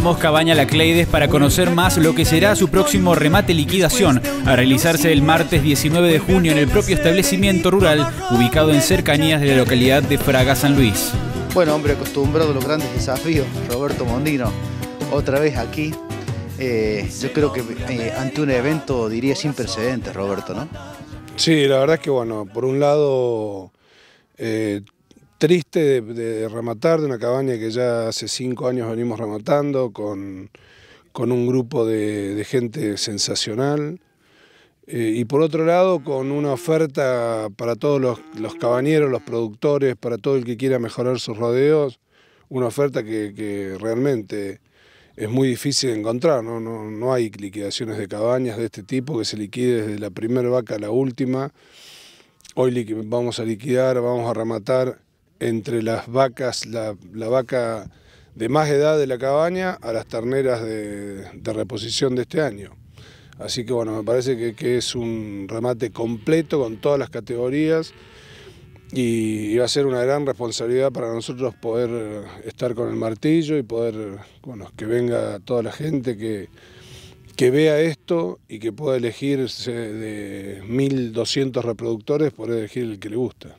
mosca Cabaña La Cleides para conocer más lo que será su próximo remate liquidación, a realizarse el martes 19 de junio en el propio establecimiento rural ubicado en cercanías de la localidad de Fraga San Luis. Bueno, hombre acostumbrado a los grandes desafíos, Roberto Mondino, otra vez aquí. Eh, yo creo que eh, ante un evento diría sin precedentes, Roberto, ¿no? Sí, la verdad es que bueno, por un lado eh, triste de, rematar, de una cabaña que ya hace cinco años venimos rematando con, un grupo de, gente sensacional. Eh, y por otro lado, con una oferta para todos los, cabañeros, los productores, para todo el que quiera mejorar sus rodeos, una oferta que, realmente es muy difícil de encontrar, ¿no? No, no hay liquidaciones de cabañas de este tipo que se liquide desde la primera vaca a la última. Hoy vamos a liquidar, vamos a rematar entre las vacas, la, vaca de más edad de la cabaña a las terneras de, reposición de este año. Así que bueno, me parece que, es un remate completo con todas las categorías y, va a ser una gran responsabilidad para nosotros poder eh, estar con el martillo y poder, bueno, que venga toda la gente que, que vea esto y que pueda elegirse de 1.200 reproductores, poder elegir el que le gusta.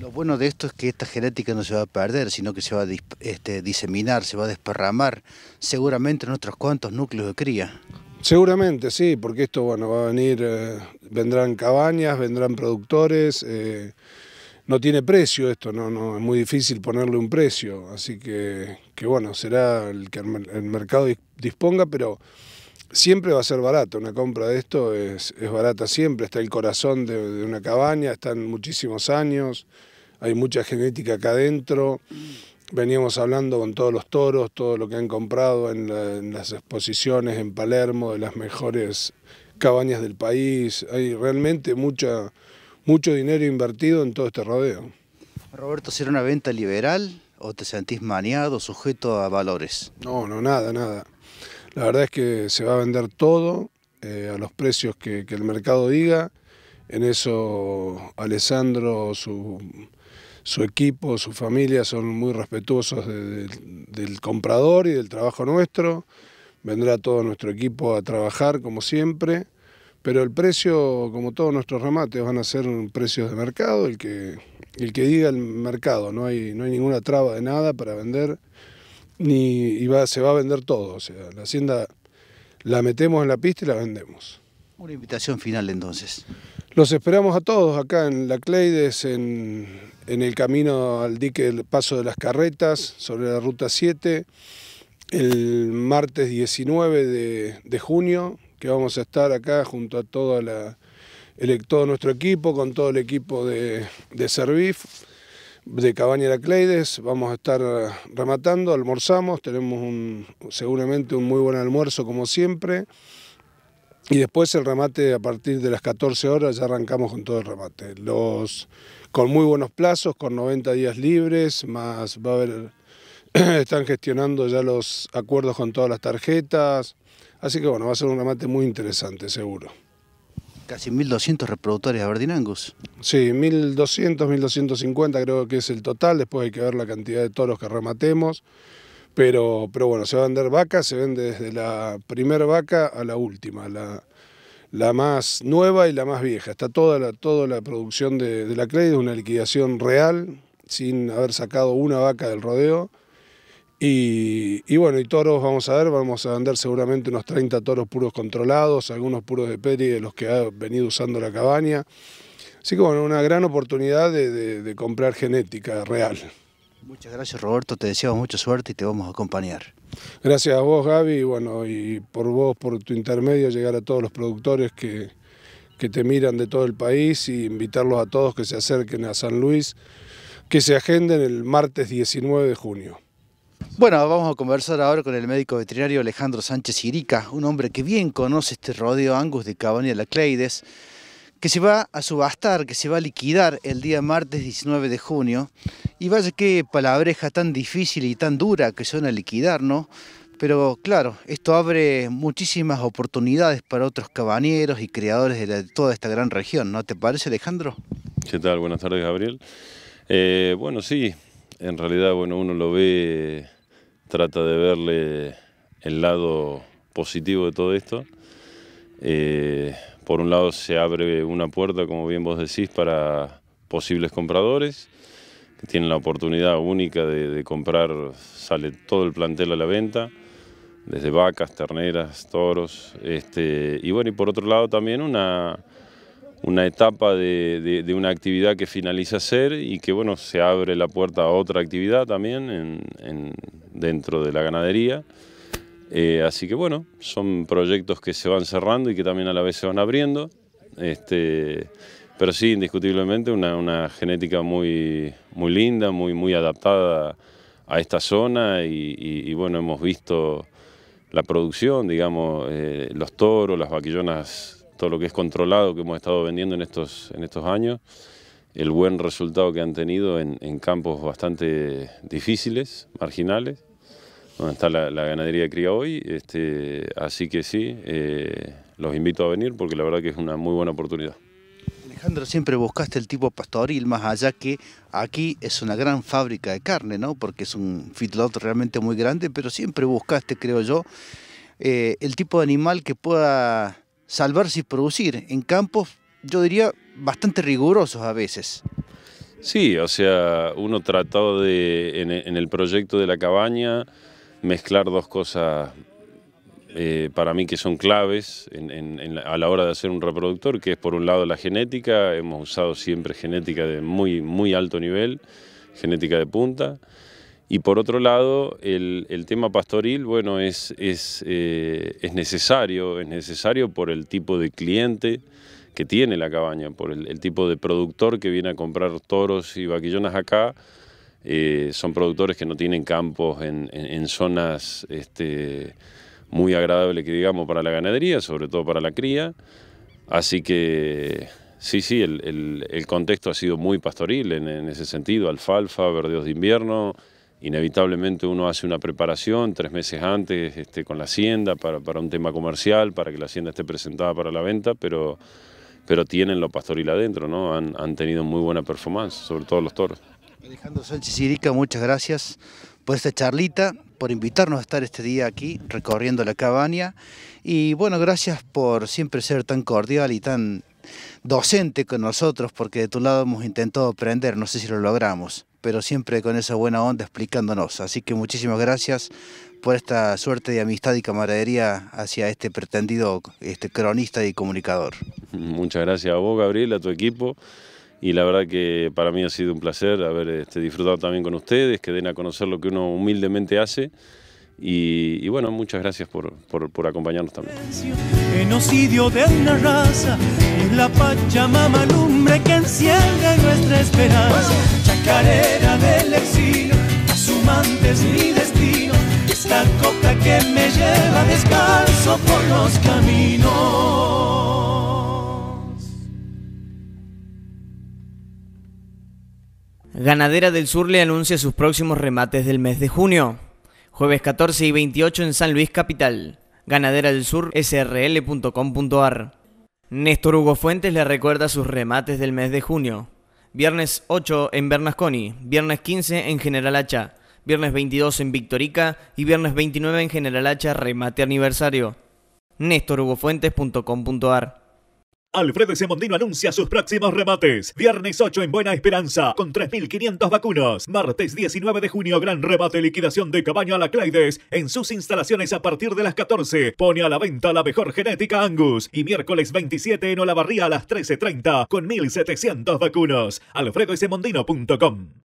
Lo bueno de esto es que esta genética no se va a perder, sino que se va a este, diseminar, se va a desparramar seguramente en otros cuantos núcleos de cría. Seguramente, sí, porque esto bueno, va a venir, eh, vendrán cabañas, vendrán productores, eh, no tiene precio esto, no, no, es muy difícil ponerle un precio, así que, que bueno, será el que el mercado disponga, pero siempre va a ser barato, una compra de esto es, barata siempre, está el corazón de, una cabaña, están muchísimos años, hay mucha genética acá adentro, veníamos hablando con todos los toros, todo lo que han comprado en, las exposiciones en Palermo, de las mejores cabañas del país, hay realmente mucho dinero invertido en todo este rodeo. Roberto, ¿será una venta liberal o te sentís maniado, sujeto a valores? No, no, nada, nada la verdad es que se va a vender todo eh, a los precios que, el mercado diga. En eso Alessandro, su, equipo, su familia son muy respetuosos del comprador y del trabajo nuestro. Vendrá todo nuestro equipo a trabajar como siempre. Pero el precio, como todos nuestros remates, van a ser precios de mercado, el que, el que diga el mercado. No hay, no hay ninguna traba de nada para vender ni y se va a vender todo. O sea, la hacienda la metemos en la pista y la vendemos. Una invitación final entonces. Los esperamos a todos acá en La Cleides, en, el camino al dique del Paso de las Carretas, sobre la Ruta 7, el martes 19 de, junio, que vamos a estar acá junto a todo nuestro equipo, con todo el equipo de, de Servif de Cabaña Heracleides, vamos a estar eh, rematando, almorzamos, tenemos un, seguramente un muy buen almuerzo como siempre. Y después el remate a partir de las 14 horas ya arrancamos con todo el remate. Los, con muy buenos plazos, con 90 días libres, más va a haber, están gestionando ya los acuerdos con todas las tarjetas. Así que bueno, va a ser un remate muy interesante, seguro. Casi 1.200 reproductores de Aberdeen Angus. Sí, 1.200, 1.250 creo que es el total, después hay que ver la cantidad de toros que rematemos, pero, pero bueno, se va a vender vaca, se vende desde la primera vaca a la última, la, más nueva y la más vieja. Está toda la, toda la producción de, la crédito una liquidación real, sin haber sacado una vaca del rodeo. Y, bueno, y toros vamos a ver, vamos a andar seguramente unos 30 toros puros controlados, algunos puros de peri de los que ha venido usando la cabaña. Así que bueno, una gran oportunidad de, comprar genética real. Muchas gracias Roberto, te deseamos mucha suerte y te vamos a acompañar. Gracias a vos Gaby y bueno, y por vos, por tu intermedio, llegar a todos los productores que, que te miran de todo el país y invitarlos a todos que se acerquen a San Luis, que se agenden el martes 19 de junio. Bueno, vamos a conversar ahora con el médico veterinario Alejandro Sánchez Irica, un hombre que bien conoce este rodeo Angus de Cabaña de la Cleides, que se va a subastar, que se va a liquidar el día martes 19 de junio. Y vaya qué palabreja tan difícil y tan dura que suena liquidar, ¿no? Pero claro, esto abre muchísimas oportunidades para otros cabañeros y creadores de, toda esta gran región, ¿no te parece Alejandro? ¿Qué tal? Buenas tardes Gabriel. Eh, bueno, sí, en realidad bueno, uno lo ve trata de verle el lado positivo de todo esto. Eh, por un lado se abre una puerta, como bien vos decís, para posibles compradores que tienen la oportunidad única de, comprar, sale todo el plantel a la venta, desde vacas, terneras, toros, este, y bueno, y por otro lado también una, una etapa de, una actividad que finaliza ser y que bueno, se abre la puerta a otra actividad también en dentro de la ganadería. Eh, así que bueno, son proyectos que se van cerrando y que también a la vez se van abriendo. Este, pero sí, indiscutiblemente, una, genética muy, muy linda, muy, muy adaptada a esta zona y, bueno, hemos visto la producción, digamos, eh, los toros, las vaquillonas, todo lo que es controlado que hemos estado vendiendo en estos, en estos años, el buen resultado que han tenido en campos bastante difíciles, marginales donde está la, ganadería de cría hoy. Este, así que sí, eh, los invito a venir porque la verdad que es una muy buena oportunidad. Alejandro, siempre buscaste el tipo pastoril, más allá que aquí es una gran fábrica de carne, ¿no? Porque es un feedlot realmente muy grande, pero siempre buscaste, creo yo, eh, el tipo de animal que pueda salvarse y producir en campos, yo diría, bastante rigurosos a veces. Sí, o sea, uno tratado de, en el proyecto de la cabaña, mezclar dos cosas eh, para mí que son claves a la hora de hacer un reproductor, que es por un lado la genética, hemos usado siempre genética de muy, muy alto nivel, genética de punta, y por otro lado el, tema pastoril, bueno, es, es, eh, es, necesario, es necesario por el tipo de cliente que tiene la cabaña, por el, el tipo de productor que viene a comprar toros y vaquillonas acá, eh, son productores que no tienen campos en, zonas este, muy agradables, que digamos, para la ganadería, sobre todo para la cría. Así que sí, sí, el, contexto ha sido muy pastoril en, ese sentido, alfalfa, verdeos de invierno. Inevitablemente uno hace una preparación tres meses antes este, con la hacienda para, un tema comercial, para que la hacienda esté presentada para la venta, pero, pero tienen lo pastoril adentro, ¿no? Han, han tenido muy buena performance, sobre todo los toros. Alejandro Sánchez Irica, muchas gracias por esta charlita, por invitarnos a estar este día aquí recorriendo la cabaña y bueno, gracias por siempre ser tan cordial y tan docente con nosotros porque de tu lado hemos intentado aprender, no sé si lo logramos, pero siempre con esa buena onda explicándonos. Así que muchísimas gracias por esta suerte de amistad y camaradería hacia este pretendido este cronista y comunicador. Muchas gracias a vos, Gabriel, a tu equipo y la verdad que para mí ha sido un placer haber este, disfrutado también con ustedes, que den a conocer lo que uno humildemente hace. Y, y bueno, muchas gracias por, por, por acompañarnos también. Genocidio de una raza, en la Pachamama lumbre que enciende nuestra esperanza. Chacarera del exilio, Casumante es mi destino, esta copa que me lleva descalzo por los caminos. Ganadera del Sur le anuncia sus próximos remates del mes de junio. Jueves 14 y 28 en San Luis Capital. Ganadera del Sur, srl.com.ar. Néstor Hugo Fuentes le recuerda sus remates del mes de junio. Viernes 8 en Bernasconi, viernes 15 en General Hacha, viernes 22 en Victorica y viernes 29 en General Hacha, remate aniversario. Fuentes.com.ar Alfredo Semondino anuncia sus próximos remates. Viernes 8 en Buena Esperanza, con 3.500 vacunos. Martes 19 de junio, gran remate liquidación de Cabaño a la Claides en sus instalaciones a partir de las 14. Pone a la venta la mejor genética Angus. Y miércoles 27 en Olavarría a las 13.30, con 1.700 vacunos. AlfredoSemondino.com